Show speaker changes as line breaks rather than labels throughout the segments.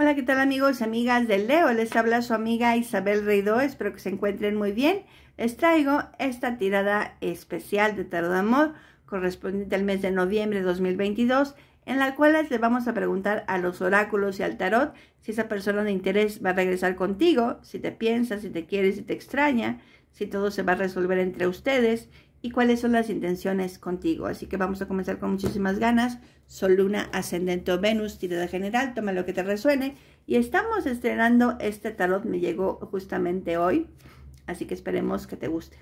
Hola, ¿qué tal amigos y amigas de Leo? Les habla su amiga Isabel Reidó, espero que se encuentren muy bien. Les traigo esta tirada especial de Tarot de Amor correspondiente al mes de noviembre de 2022, en la cual les vamos a preguntar a los oráculos y al tarot si esa persona de interés va a regresar contigo, si te piensa, si te quiere, si te extraña, si todo se va a resolver entre ustedes y cuáles son las intenciones contigo. Así que vamos a comenzar con muchísimas ganas. Sol, Luna, Ascendente o Venus, tirada general, toma lo que te resuene. Y estamos estrenando este tarot, me llegó justamente hoy, así que esperemos que te guste.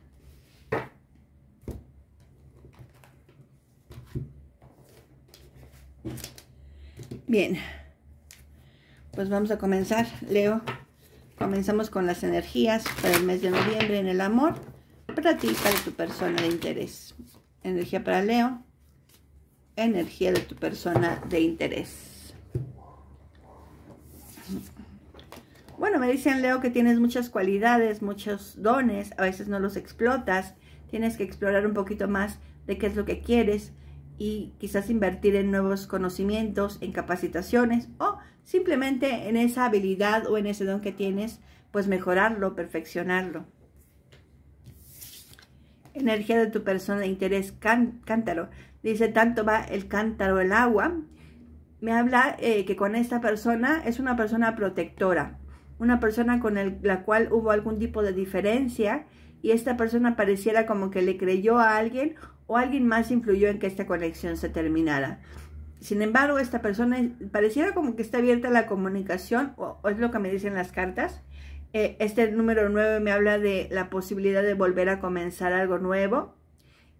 Bien, pues vamos a comenzar, Leo. Comenzamos con las energías para el mes de noviembre en el amor para ti para tu persona de interés. Energía para Leo. Energía de tu persona de interés. Bueno, me dicen Leo que tienes muchas cualidades, muchos dones, a veces no los explotas, tienes que explorar un poquito más de qué es lo que quieres y quizás invertir en nuevos conocimientos, en capacitaciones o simplemente en esa habilidad o en ese don que tienes, pues mejorarlo, perfeccionarlo energía de tu persona, de interés, can, cántaro. Dice, tanto va el cántaro, el agua. Me habla eh, que con esta persona es una persona protectora, una persona con la cual hubo algún tipo de diferencia y esta persona pareciera como que le creyó a alguien o alguien más influyó en que esta conexión se terminara. Sin embargo, esta persona pareciera como que está abierta a la comunicación, o es lo que me dicen las cartas, eh, este número 9 me habla de la posibilidad de volver a comenzar algo nuevo.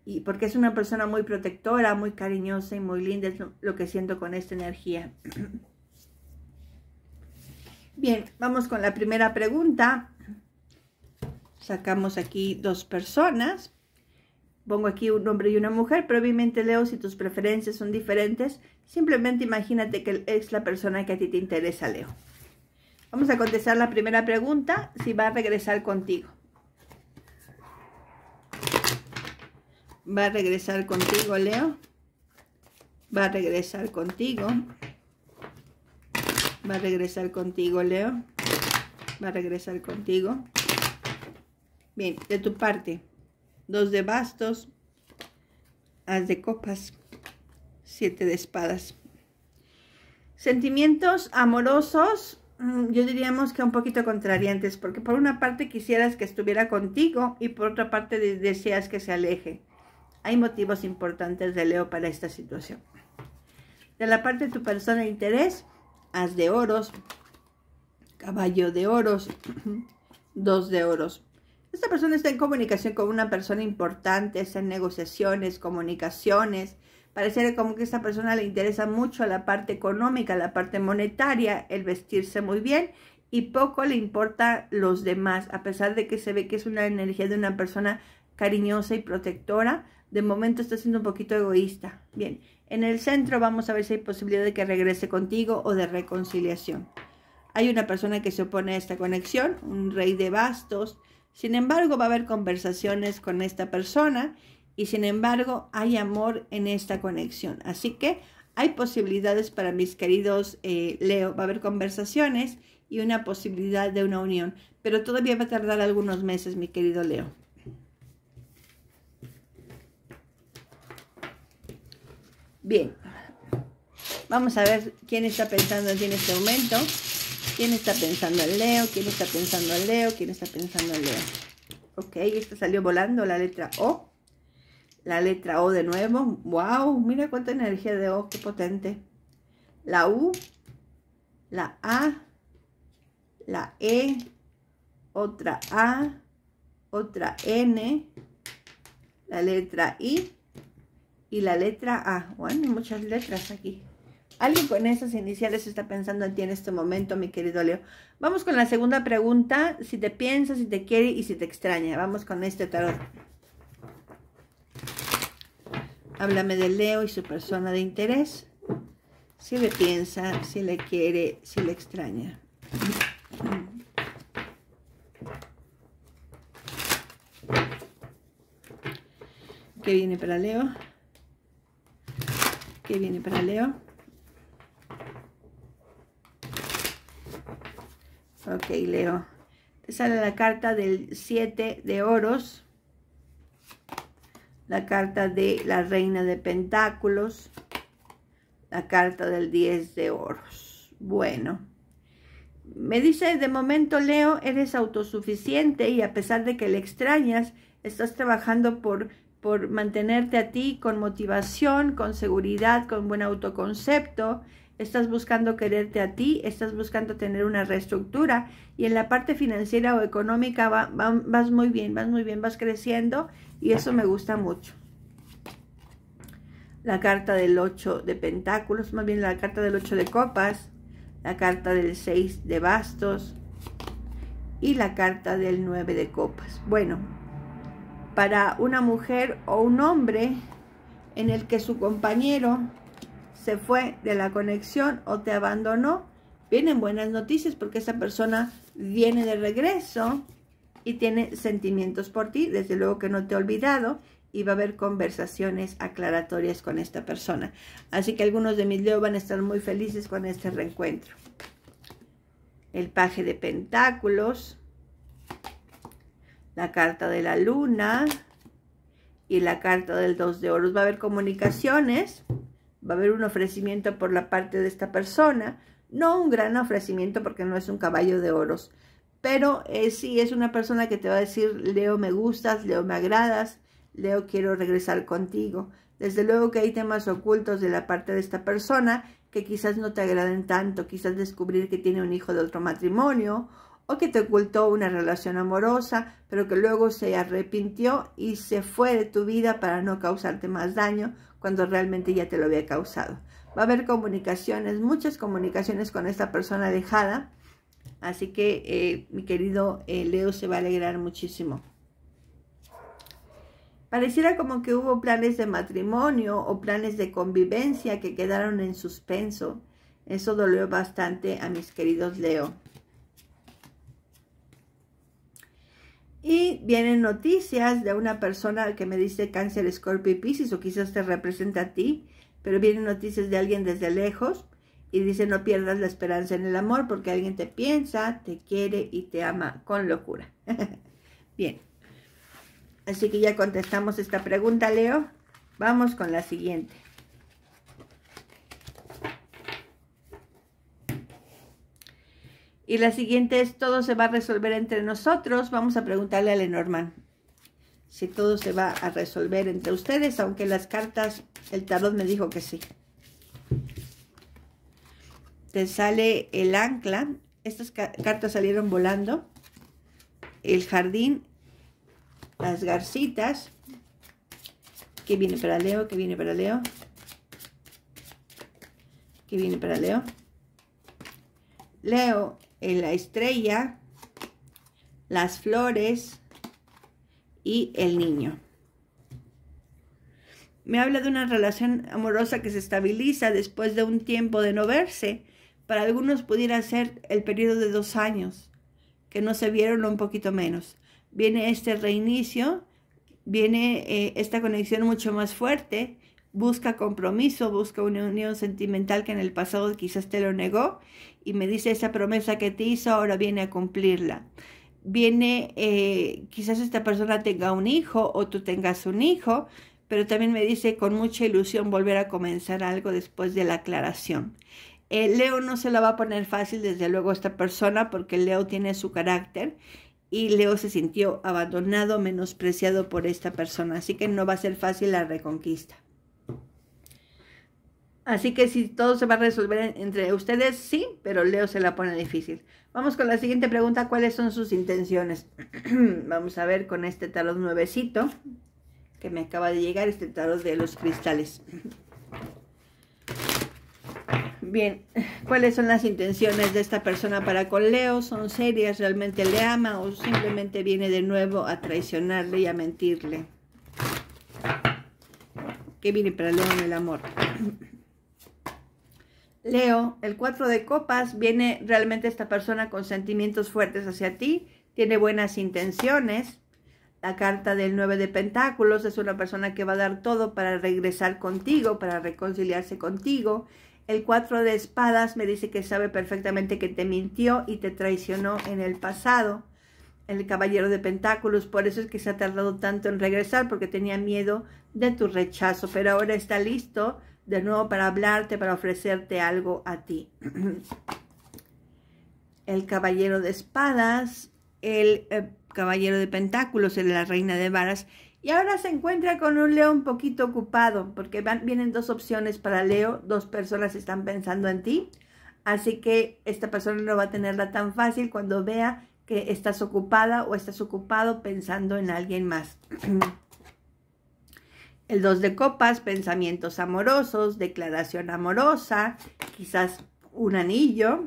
Y porque es una persona muy protectora, muy cariñosa y muy linda, es lo que siento con esta energía. Bien, vamos con la primera pregunta. Sacamos aquí dos personas. Pongo aquí un hombre y una mujer, pero obviamente leo si tus preferencias son diferentes. Simplemente imagínate que es la persona que a ti te interesa, Leo. Vamos a contestar la primera pregunta, si va a regresar contigo. Va a regresar contigo, Leo. Va a regresar contigo. Va a regresar contigo, Leo. Va a regresar contigo. Bien, de tu parte, dos de bastos, as de copas, siete de espadas. Sentimientos amorosos Mm, yo diríamos que un poquito contrariantes, porque por una parte quisieras que estuviera contigo y por otra parte deseas que se aleje. Hay motivos importantes de Leo para esta situación. De la parte de tu persona de interés, haz de oros, caballo de oros, dos de oros. Esta persona está en comunicación con una persona importante, está en negociaciones, comunicaciones, Parece como que esta persona le interesa mucho la parte económica, la parte monetaria, el vestirse muy bien y poco le importa los demás, a pesar de que se ve que es una energía de una persona cariñosa y protectora, de momento está siendo un poquito egoísta. Bien, en el centro vamos a ver si hay posibilidad de que regrese contigo o de reconciliación. Hay una persona que se opone a esta conexión, un rey de bastos. Sin embargo, va a haber conversaciones con esta persona y sin embargo hay amor en esta conexión. Así que hay posibilidades para mis queridos eh, Leo, va a haber conversaciones y una posibilidad de una unión, pero todavía va a tardar algunos meses, mi querido Leo. Bien, vamos a ver quién está pensando en este momento. ¿Quién está pensando en Leo? ¿Quién está pensando en Leo? ¿Quién está pensando en Leo? Ok, esta salió volando la letra O. La letra O de nuevo. ¡Wow! Mira cuánta energía de O, qué potente. La U, la A, la E, otra A, otra N, la letra I y la letra A. Bueno, muchas letras aquí. Alguien con esas iniciales está pensando en ti en este momento, mi querido Leo. Vamos con la segunda pregunta, si te piensa, si te quiere y si te extraña. Vamos con este tarot. Háblame de Leo y su persona de interés. Si le piensa, si le quiere, si le extraña. ¿Qué viene para Leo? ¿Qué viene para Leo? Ok, Leo. Te sale la carta del 7 de oros la carta de la reina de pentáculos, la carta del 10 de oros. Bueno, me dice, de momento Leo, eres autosuficiente y a pesar de que le extrañas, estás trabajando por, por mantenerte a ti con motivación, con seguridad, con buen autoconcepto estás buscando quererte a ti, estás buscando tener una reestructura y en la parte financiera o económica vas muy bien, vas muy bien, vas creciendo y eso me gusta mucho. La carta del 8 de pentáculos, más bien la carta del 8 de copas, la carta del 6 de bastos y la carta del 9 de copas. Bueno, para una mujer o un hombre en el que su compañero se fue de la conexión o te abandonó, vienen buenas noticias porque esa persona viene de regreso y tiene sentimientos por ti. Desde luego que no te ha olvidado y va a haber conversaciones aclaratorias con esta persona. Así que algunos de mis leos van a estar muy felices con este reencuentro. El paje de pentáculos, la carta de la luna y la carta del dos de oros. Va a haber comunicaciones va a haber un ofrecimiento por la parte de esta persona, no un gran ofrecimiento porque no es un caballo de oros, pero eh, sí es una persona que te va a decir, Leo, me gustas, Leo, me agradas, Leo, quiero regresar contigo. Desde luego que hay temas ocultos de la parte de esta persona que quizás no te agraden tanto, quizás descubrir que tiene un hijo de otro matrimonio o que te ocultó una relación amorosa, pero que luego se arrepintió y se fue de tu vida para no causarte más daño cuando realmente ya te lo había causado. Va a haber comunicaciones, muchas comunicaciones con esta persona dejada, así que eh, mi querido eh, Leo se va a alegrar muchísimo. Pareciera como que hubo planes de matrimonio o planes de convivencia que quedaron en suspenso. Eso dolió bastante a mis queridos Leo. vienen noticias de una persona que me dice cáncer, escorpio y piscis, o quizás te representa a ti, pero vienen noticias de alguien desde lejos y dice no pierdas la esperanza en el amor porque alguien te piensa, te quiere y te ama con locura. Bien, así que ya contestamos esta pregunta, Leo. Vamos con la siguiente. Y la siguiente es, todo se va a resolver entre nosotros. Vamos a preguntarle a Lenormand si todo se va a resolver entre ustedes, aunque las cartas, el tarot me dijo que sí. Te sale el ancla. Estas cartas salieron volando. El jardín, las garcitas. ¿Qué viene para Leo, ¿Qué viene para Leo. ¿Qué viene para Leo. Leo, en eh, la estrella, las flores y el niño. Me habla de una relación amorosa que se estabiliza después de un tiempo de no verse. Para algunos pudiera ser el periodo de dos años, que no se vieron un poquito menos. Viene este reinicio, viene eh, esta conexión mucho más fuerte busca compromiso, busca una unión sentimental que en el pasado quizás te lo negó y me dice esa promesa que te hizo ahora viene a cumplirla. Viene, eh, quizás esta persona tenga un hijo o tú tengas un hijo, pero también me dice con mucha ilusión volver a comenzar algo después de la aclaración. Eh, Leo no se la va a poner fácil desde luego a esta persona porque Leo tiene su carácter y Leo se sintió abandonado, menospreciado por esta persona, así que no va a ser fácil la reconquista. Así que si todo se va a resolver entre ustedes, sí, pero Leo se la pone difícil. Vamos con la siguiente pregunta, ¿cuáles son sus intenciones? Vamos a ver con este tarot nuevecito que me acaba de llegar, este tarot de los cristales. Bien, ¿cuáles son las intenciones de esta persona para con Leo? ¿Son serias? ¿Realmente le ama o simplemente viene de nuevo a traicionarle y a mentirle? ¿Qué viene para Leo en el amor? Leo, el cuatro de copas, viene realmente esta persona con sentimientos fuertes hacia ti, tiene buenas intenciones. La carta del nueve de Pentáculos es una persona que va a dar todo para regresar contigo, para reconciliarse contigo. El cuatro de espadas me dice que sabe perfectamente que te mintió y te traicionó en el pasado. El caballero de pentáculos, por eso es que se ha tardado tanto en regresar, porque tenía miedo de tu rechazo, pero ahora está listo de nuevo para hablarte, para ofrecerte algo a ti. El caballero de espadas, el, eh, caballero de pentáculos, el, la reina de varas. Y ahora se encuentra con un Leo un poquito ocupado, porque vienen dos opciones para Leo, dos personas están pensando en ti. Así que esta persona no va a tenerla tan fácil cuando vea que estás ocupada o estás ocupado pensando en alguien más. El dos de copas, pensamientos amorosos, declaración amorosa, quizás un anillo.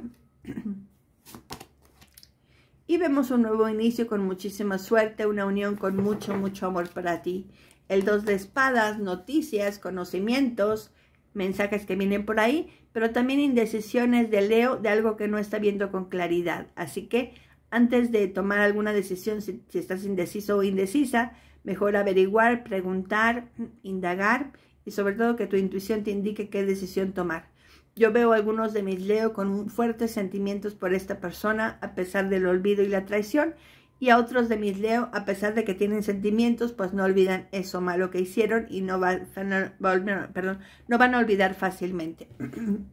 Y vemos un nuevo inicio con muchísima suerte, una unión con mucho, mucho amor para ti. El dos de espadas, noticias, conocimientos, mensajes que vienen por ahí, pero también indecisiones de Leo de algo que no está viendo con claridad. Así que antes de tomar alguna decisión, si estás indeciso o indecisa, Mejor averiguar, preguntar, indagar y sobre todo que tu intuición te indique qué decisión tomar. Yo veo a algunos de mis Leo con fuertes sentimientos por esta persona a pesar del olvido y la traición y a otros de mis Leo a pesar de que tienen sentimientos pues no olvidan eso malo que hicieron y no van a, olvidar fácilmente.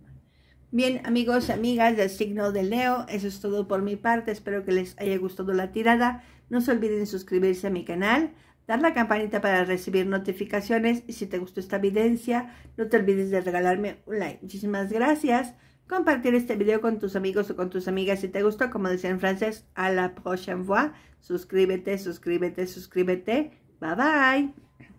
Bien amigos, amigas del signo de Leo, eso es todo por mi parte, espero que les haya gustado la tirada, no se olviden suscribirse a mi canal, dar la campanita para recibir notificaciones y si te gustó esta evidencia, no te olvides de regalarme un like. Muchísimas gracias. Compartir este video con tus amigos o con tus amigas si te gustó, como decía en francés, a la prochaine fois. Suscríbete, suscríbete, suscríbete. Bye bye.